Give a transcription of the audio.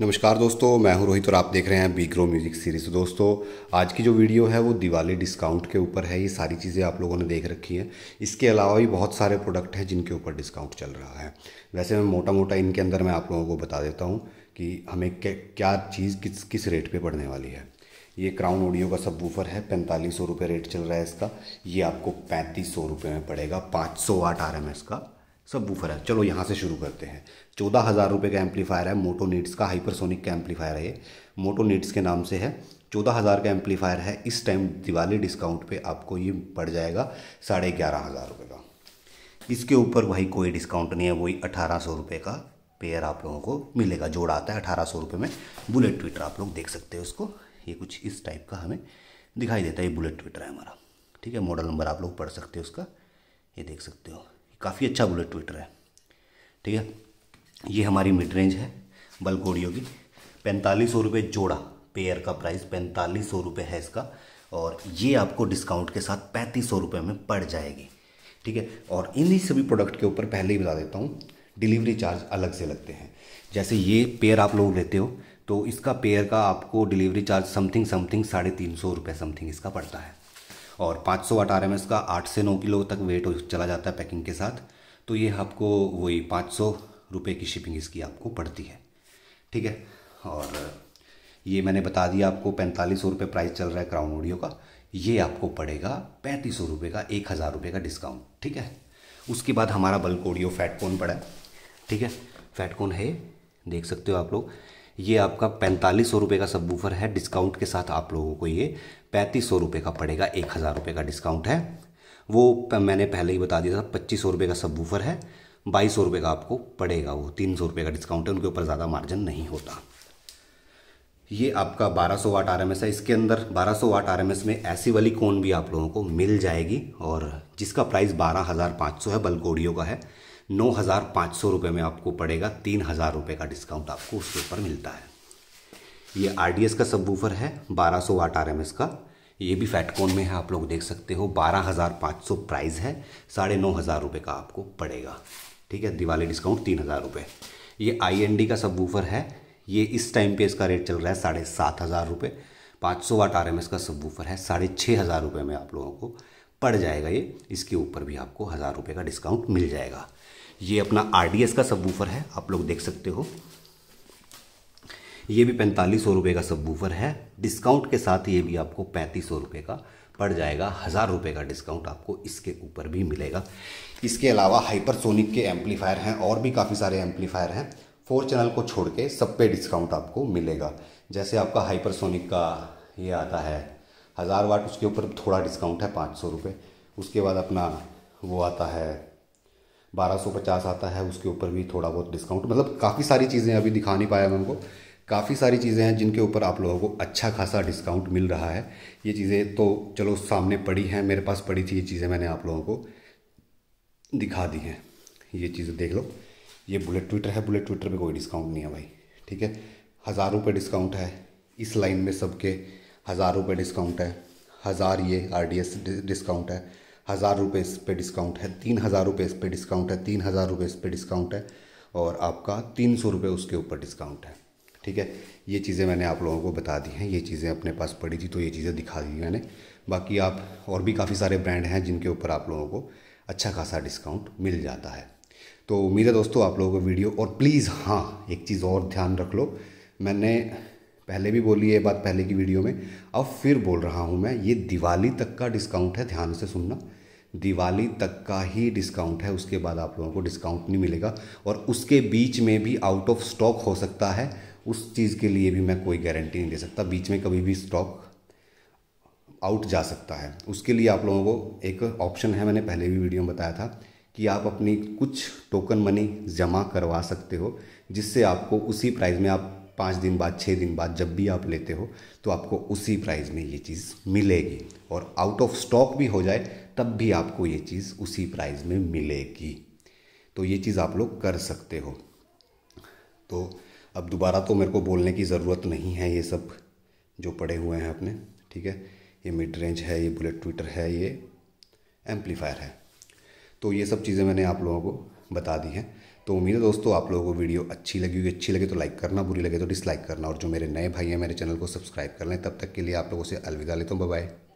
नमस्कार दोस्तों मैं हूं रोहित और आप देख रहे हैं बी ग्रो म्यूज़िक सीरीज़ दोस्तों आज की जो वीडियो है वो दिवाली डिस्काउंट के ऊपर है ये सारी चीज़ें आप लोगों ने देख रखी हैं इसके अलावा भी बहुत सारे प्रोडक्ट हैं जिनके ऊपर डिस्काउंट चल रहा है वैसे मैं मोटा मोटा इनके अंदर मैं आप लोगों को बता देता हूँ कि हमें क्या चीज़ किस किस रेट पर पड़ने वाली है ये क्राउन ऑडियो का सब वूफर है पैंतालीस सौ रुपये रेट चल रहा है इसका ये आपको पैंतीस सौ रुपये में पड़ेगा पाँच सौ आठ आर एम एस का सब वूफर है चलो यहाँ से शुरू करते हैं चौदह हज़ार रुपये का एम्पलीफायर है मोटो नीड्स का हाइपरसोनिक का एम्पलीफायर है मोटो नीड्स के नाम से है चौदह हज़ार का एम्पलीफायर है इस टाइम दिवाली डिस्काउंट पे आपको ये पड़ जाएगा साढ़े ग्यारह हज़ार रुपये का इसके ऊपर भाई कोई डिस्काउंट नहीं है वही अठारह सौ रुपये का पेयर आप लोगों को मिलेगा जोड़ आता है अठारह सौ रुपये में बुलेट ट्विटर आप लोग देख सकते हो उसको ये कुछ इस टाइप का हमें दिखाई देता है ये बुलेट ट्विटर है हमारा ठीक है मॉडल नंबर आप लोग पढ़ सकते हो उसका ये देख सकते हो काफ़ी अच्छा बुलेट ट्विटर है ठीक है ये हमारी मिड रेंज है बल घोड़ियों की पैंतालीस सौ रुपये जोड़ा पेयर का प्राइस पैंतालीस सौ रुपये है इसका और ये आपको डिस्काउंट के साथ पैंतीस सौ रुपये में पड़ जाएगी ठीक है और इन्हीं सभी प्रोडक्ट के ऊपर पहले ही बता देता हूँ डिलीवरी चार्ज अलग से लगते हैं जैसे ये पेयर आप लोग लेते हो तो इसका पेयर का आपको डिलीवरी चार्ज समथिंग समथिंग साढ़े तीन सौ रुपये समथिंग इसका पड़ता है और पाँच सौ वाट आर एम एस का आठ से नौ किलो तक वेट चला जाता है पैकिंग के साथ तो ये आपको वही पाँच सौ रुपये की शिपिंग इसकी आपको पड़ती है ठीक है और ये मैंने बता दिया आपको पैंतालीस सौ रुपये प्राइस चल रहा है क्राउन ऑडियो का ये आपको पड़ेगा पैंतीस सौ रुपये का एक हज़ार रुपये का डिस्काउंट ठीक है उसके बाद हमारा बल्क ऑडियो फैटकोन पड़ा है ठीक है फैटकोन है देख सकते हो आप लोग ये आपका पैंतालीस सौ रुपये का वूफर है डिस्काउंट के साथ आप लोगों को ये पैंतीस सौ रुपये का पड़ेगा एक हज़ार रुपये का डिस्काउंट है वो मैंने पहले ही बता दिया था पच्चीस सौ रुपये का वूफर है बाईस सौ रुपये का आपको पड़ेगा वो तीन सौ रुपये का डिस्काउंट है उनके ऊपर ज़्यादा मार्जिन नहीं होता ये आपका 1200 वाट एस है इसके अंदर 1200 वाट एस में ऐसी वाली कोन भी आप लोगों को मिल जाएगी और जिसका प्राइस 12500 है बल्क ऑडियो का है नौ हज़ार पाँच सौ रुपये में आपको पड़ेगा तीन हज़ार रुपये का डिस्काउंट आपको उसके ऊपर मिलता है ये आर डी एस का वूफर है बारह सौ वाट आर एम एस का ये भी फैटकोन में है आप लोग देख सकते हो बारह हज़ार पाँच सौ प्राइस है साढ़े नौ हज़ार रुपये का आपको पड़ेगा ठीक है दिवाली डिस्काउंट तीन हज़ार रुपये ये आई एन डी का वूफर है ये इस टाइम पे इसका रेट चल रहा है साढ़े सात हज़ार रुपये पाँच सौ वाट आर एम एस का वूफर है साढ़े छः हज़ार रुपये में आप लोगों को पड़ जाएगा ये इसके ऊपर भी आपको हज़ार रुपये का डिस्काउंट मिल जाएगा ये अपना आर का सब है आप लोग देख सकते हो ये भी पैंतालीस सौ रुपये का सब है डिस्काउंट के साथ ये भी आपको पैंतीस सौ रुपये का पड़ जाएगा हज़ार रुपये का डिस्काउंट आपको इसके ऊपर भी मिलेगा इसके अलावा हाइपरसोनिक के एम्पलीफायर हैं और भी काफ़ी सारे एम्पलीफायर हैं फोर चैनल को छोड़ के सब पे डिस्काउंट आपको मिलेगा जैसे आपका हाइपरसोनिक का ये आता है हज़ार वाट उसके ऊपर थोड़ा डिस्काउंट है पाँच सौ रुपये उसके बाद अपना वो आता है बारह सौ पचास आता है उसके ऊपर भी थोड़ा बहुत डिस्काउंट मतलब काफ़ी सारी चीज़ें अभी दिखा नहीं पाया मैं उनको काफ़ी सारी चीज़ें हैं जिनके ऊपर आप लोगों को अच्छा खासा डिस्काउंट मिल रहा है ये चीज़ें तो चलो सामने पड़ी हैं मेरे पास पड़ी थी ये चीज़ें मैंने आप लोगों को दिखा दी हैं ये चीज़ें देख लो ये बुलेट ट्विटर है बुलेट ट्विटर पे कोई डिस्काउंट नहीं है भाई ठीक है हज़ार रुपये डिस्काउंट है इस लाइन में सबके हज़ार रुपये डिस्काउंट है हज़ार ये आर डी एस डिस्काउंट है हज़ार रुपये इस पर डिस्काउंट है तीन हज़ार रुपये इस पर डिस्काउंट है तीन हज़ार रुपये इस पर डिस्काउंट है और आपका तीन सौ रुपये उसके ऊपर डिस्काउंट है ठीक है ये चीज़ें मैंने आप लोगों को बता दी हैं ये चीज़ें अपने पास पड़ी थी तो ये चीज़ें दिखा दी मैंने बाकी आप और भी काफ़ी सारे ब्रांड हैं जिनके ऊपर आप लोगों को अच्छा खासा डिस्काउंट मिल जाता है तो उम्मीद है दोस्तों आप लोगों को वीडियो और प्लीज़ हाँ एक चीज़ और ध्यान रख लो मैंने पहले भी बोली ये बात पहले की वीडियो में अब फिर बोल रहा हूँ मैं ये दिवाली तक का डिस्काउंट है ध्यान से सुनना दिवाली तक का ही डिस्काउंट है उसके बाद आप लोगों को डिस्काउंट नहीं मिलेगा और उसके बीच में भी आउट ऑफ स्टॉक हो सकता है उस चीज़ के लिए भी मैं कोई गारंटी नहीं दे सकता बीच में कभी भी स्टॉक आउट जा सकता है उसके लिए आप लोगों को एक ऑप्शन है मैंने पहले भी वीडियो में बताया था कि आप अपनी कुछ टोकन मनी जमा करवा सकते हो जिससे आपको उसी प्राइस में आप पाँच दिन बाद छः दिन बाद जब भी आप लेते हो तो आपको उसी प्राइस में ये चीज़ मिलेगी और आउट ऑफ स्टॉक भी हो जाए तब भी आपको ये चीज़ उसी प्राइस में मिलेगी तो ये चीज़ आप लोग कर सकते हो तो अब दोबारा तो मेरे को बोलने की ज़रूरत नहीं है ये सब जो पड़े हुए हैं अपने ठीक है ये मिड रेंज है ये बुलेट ट्विटर है ये एम्पलीफायर है तो ये सब चीज़ें मैंने आप लोगों को बता दी हैं तो उम्मीद है दोस्तों आप लोगों को वीडियो अच्छी लगी हुई अच्छी लगे तो लाइक करना बुरी लगे तो डिसलाइक करना और जो मेरे नए भाई हैं मेरे चैनल को सब्सक्राइब कर लें तब तक के लिए आप लोगों से अलविदा लेता हूँ बाय